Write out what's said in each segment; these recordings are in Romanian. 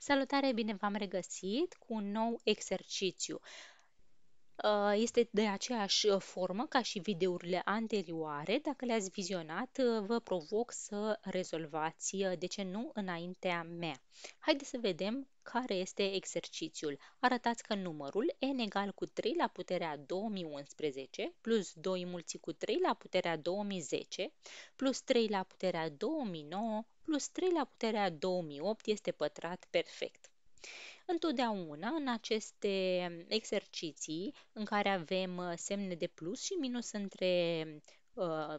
Salutare, bine v-am regăsit cu un nou exercițiu. Uh, este de aceeași uh, formă ca și videourile anterioare. Dacă le-ați vizionat, uh, vă provoc să rezolvați, de ce nu, înaintea mea. Haideți să vedem care este exercițiul. Arătați că numărul n egal cu 3 la puterea 2011 plus 2 mulți cu 3 la puterea 2010 plus 3 la puterea 2009 plus 3 la puterea 2008 este pătrat perfect. Întotdeauna în aceste exerciții în care avem uh, semne de plus și minus între uh,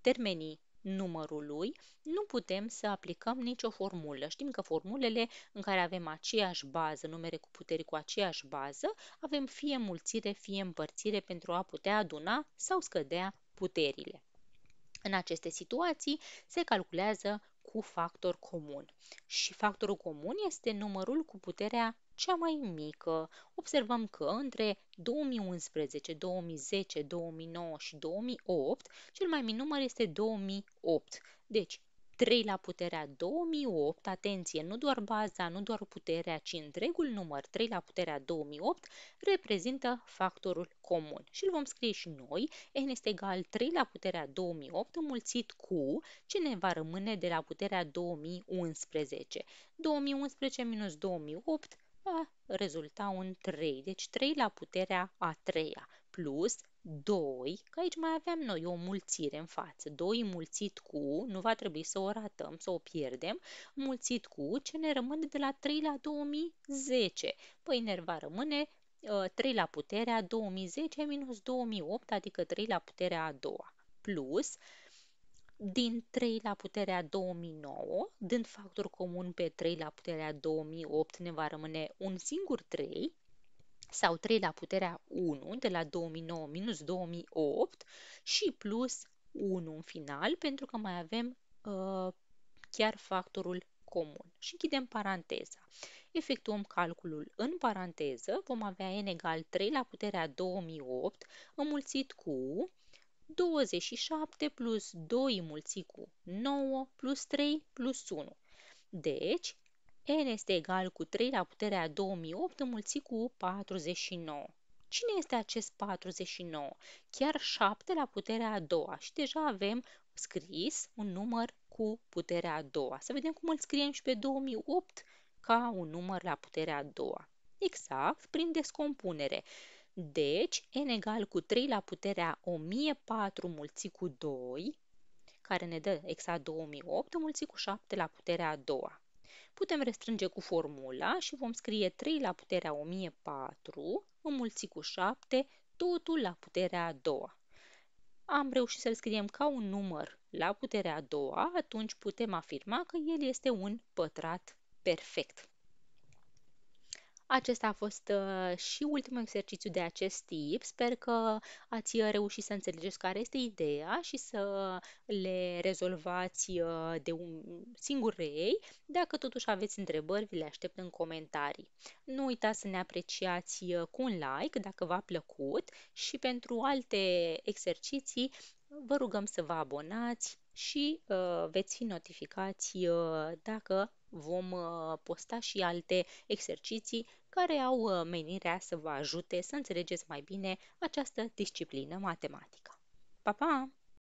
termenii numărului, nu putem să aplicăm nicio formulă. Știm că formulele în care avem aceeași bază, numere cu puteri cu aceeași bază, avem fie mulțire, fie împărțire pentru a putea aduna sau scădea puterile. În aceste situații se calculează cu factor comun. Și factorul comun este numărul cu puterea cea mai mică. Observăm că între 2011, 2010, 2009 și 2008, cel mai mic număr este 2008. Deci, 3 la puterea 2008, atenție, nu doar baza, nu doar puterea, ci întregul număr 3 la puterea 2008 reprezintă factorul comun. Și îl vom scrie și noi, n este egal 3 la puterea 2008 înmulțit cu ce ne va rămâne de la puterea 2011. 2011 minus 2008 va rezulta un 3, deci 3 la puterea a treia plus 2, că aici mai aveam noi o mulțire în față, 2 mulțit cu, nu va trebui să o ratăm, să o pierdem, mulțit cu ce ne rămâne de la 3 la 2010. Păi ne va rămâne 3 uh, la puterea 2010 minus 2008, adică 3 la puterea a doua, plus din 3 la puterea 2009, dând factor comun pe 3 la puterea 2008, ne va rămâne un singur 3, sau 3 la puterea 1 de la 2009 minus 2008 și plus 1 în final pentru că mai avem uh, chiar factorul comun. Și închidem paranteza. Efectuăm calculul în paranteză, vom avea n egal 3 la puterea 2008 înmulțit cu 27 plus 2 înmulțit cu 9 plus 3 plus 1. Deci, n este egal cu 3 la puterea 2008 înmulțit cu 49. Cine este acest 49? Chiar 7 la puterea a doua și deja avem scris un număr cu puterea a doua. Să vedem cum îl scriem și pe 2008 ca un număr la puterea a doua. Exact, prin descompunere. Deci, n egal cu 3 la puterea 1004 mulțit cu 2, care ne dă exact 2008, mulțit cu 7 la puterea a doua. Putem restrânge cu formula și vom scrie 3 la puterea 1004 înmulțit cu 7, totul la puterea a doua. Am reușit să-l scriem ca un număr la puterea a doua, atunci putem afirma că el este un pătrat perfect. Acesta a fost uh, și ultimul exercițiu de acest tip. Sper că ați uh, reușit să înțelegeți care este ideea și să le rezolvați uh, de un singur rei. Dacă totuși aveți întrebări, vi le aștept în comentarii. Nu uitați să ne apreciați cu un like dacă v-a plăcut și pentru alte exerciții vă rugăm să vă abonați și uh, veți fi notificați uh, dacă vom uh, posta și alte exerciții care au uh, menirea să vă ajute să înțelegeți mai bine această disciplină matematică. Pa, pa!